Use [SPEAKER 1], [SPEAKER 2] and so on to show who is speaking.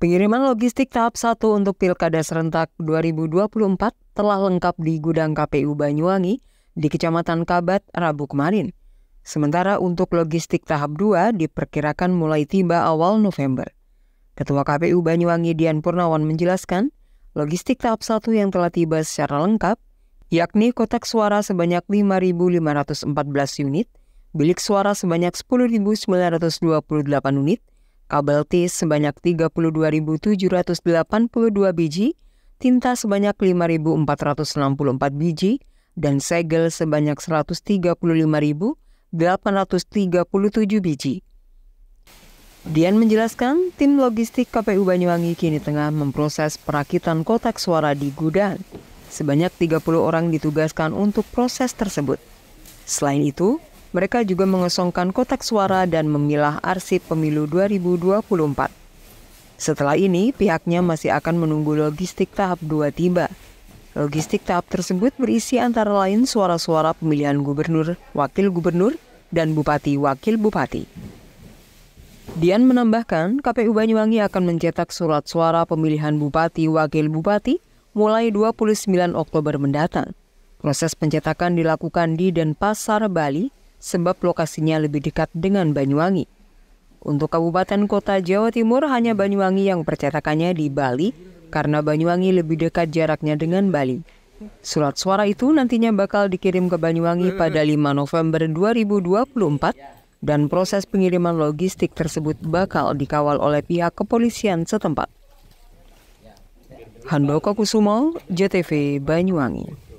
[SPEAKER 1] Pengiriman logistik tahap 1 untuk Pilkada Serentak 2024 telah lengkap di gudang KPU Banyuwangi di Kecamatan Kabat, Rabu kemarin. Sementara untuk logistik tahap 2 diperkirakan mulai tiba awal November. Ketua KPU Banyuwangi Dian Purnawan menjelaskan, logistik tahap 1 yang telah tiba secara lengkap, yakni kotak suara sebanyak 5.514 unit, bilik suara sebanyak 10.928 unit, kabel tis sebanyak 32.782 biji, tinta sebanyak 5.464 biji, dan segel sebanyak 135.837 biji. Dian menjelaskan, tim logistik KPU Banyuwangi kini tengah memproses perakitan kotak suara di gudang. Sebanyak 30 orang ditugaskan untuk proses tersebut. Selain itu, mereka juga mengesongkan kotak suara dan memilah arsip pemilu 2024. Setelah ini, pihaknya masih akan menunggu logistik tahap 2 tiba. Logistik tahap tersebut berisi antara lain suara-suara pemilihan gubernur, wakil gubernur, dan bupati wakil bupati. Dian menambahkan, KPU Banyuwangi akan mencetak surat suara pemilihan bupati wakil bupati mulai 29 Oktober mendatang. Proses pencetakan dilakukan di Denpasar, Bali sebab lokasinya lebih dekat dengan Banyuwangi. Untuk kabupaten kota Jawa Timur hanya Banyuwangi yang percetakannya di Bali karena Banyuwangi lebih dekat jaraknya dengan Bali. Surat suara itu nantinya bakal dikirim ke Banyuwangi pada 5 November 2024 dan proses pengiriman logistik tersebut bakal dikawal oleh pihak kepolisian setempat. Handoko Kusumo, JTV Banyuwangi.